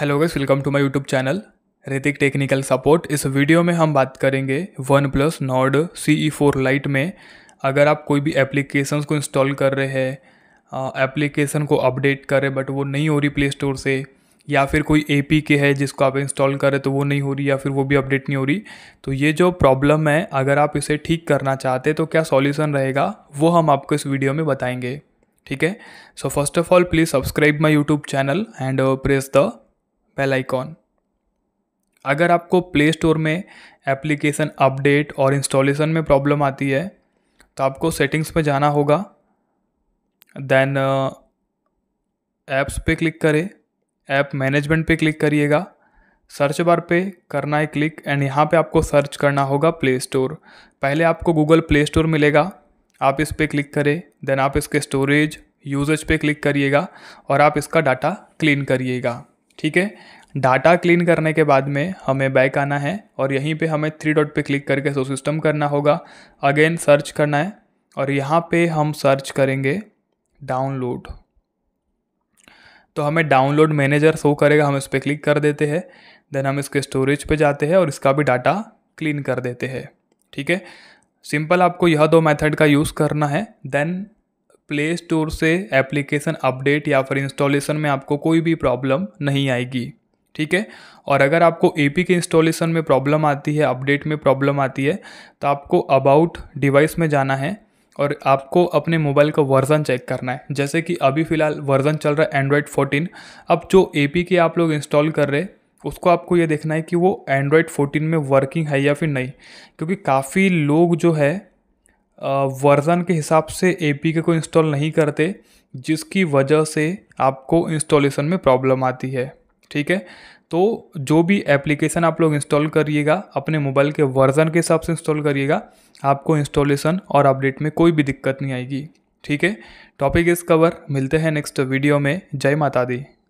hello guys welcome to my YouTube channel Hritik technical support इस video में हम बात करेंगे OnePlus Nord C E four lite में अगर आप कोई भी एप्लीकेशंस को इंस्टॉल कर रहे हैं एप्लीकेशन को अपडेट कर रहे बट वो नहीं हो रही प्ले स्टोर से या फिर कोई ए पी के है जिसको आप इंस्टॉल कर रहे तो वो नहीं हो रही या फिर वो भी अपडेट नहीं हो रही तो ये जो प्रॉब्लम है अगर आप इसे ठीक करना चाहते तो क्या सॉल्यूशन रहेगा वो हम आपको इस वीडियो में बताएंगे ठीक है so first of all please subscribe my YouTube channel and press the bell icon अगर आपको प्ले स्टोर में एप्लीकेशन अपडेट और इंस्टॉलेशन में प्रॉब्लम आती है तो आपको सेटिंग्स में जाना होगा देन ऐप्स uh, पे क्लिक करें ऐप मैनेजमेंट पे क्लिक करिएगा सर्च बार पे करना है क्लिक एंड यहाँ पे आपको सर्च करना होगा प्ले स्टोर पहले आपको गूगल प्ले स्टोर मिलेगा आप इस पर क्लिक करें देन आप इसके स्टोरेज यूजेज पे क्लिक करिएगा और आप इसका डाटा क्लीन करिएगा ठीक है डाटा क्लीन करने के बाद में हमें बैक आना है और यहीं पे हमें थ्री डॉट पे क्लिक करके सो सिस्टम करना होगा अगेन सर्च करना है और यहाँ पे हम सर्च करेंगे डाउनलोड तो हमें डाउनलोड मैनेजर शो करेगा हम इस पर क्लिक कर देते हैं देन हम इसके स्टोरेज पे जाते हैं और इसका भी डाटा क्लीन कर देते हैं ठीक है सिंपल आपको यह दो मेथड का यूज़ करना है देन प्ले स्टोर से एप्लीकेशन अपडेट या फिर इंस्टॉलेशन में आपको कोई भी प्रॉब्लम नहीं आएगी ठीक है और अगर आपको ए के इंस्टॉलेशन में प्रॉब्लम आती है अपडेट में प्रॉब्लम आती है तो आपको अबाउट डिवाइस में जाना है और आपको अपने मोबाइल का वर्ज़न चेक करना है जैसे कि अभी फ़िलहाल वर्ज़न चल रहा है एंड्रॉयड 14 अब जो ए के आप लोग इंस्टॉल कर रहे उसको आपको ये देखना है कि वो एंड्रॉयड 14 में वर्किंग है या फिर नहीं क्योंकि काफ़ी लोग जो है वर्ज़न के हिसाब से ए को इंस्टॉल नहीं करते जिसकी वजह से आपको इंस्टॉलेशन में प्रॉब्लम आती है ठीक है तो जो भी एप्लीकेशन आप लोग इंस्टॉल करिएगा अपने मोबाइल के वर्ज़न के हिसाब से इंस्टॉल करिएगा आपको इंस्टॉलेशन और अपडेट में कोई भी दिक्कत नहीं आएगी ठीक है टॉपिक इस कवर मिलते हैं नेक्स्ट वीडियो में जय माता दी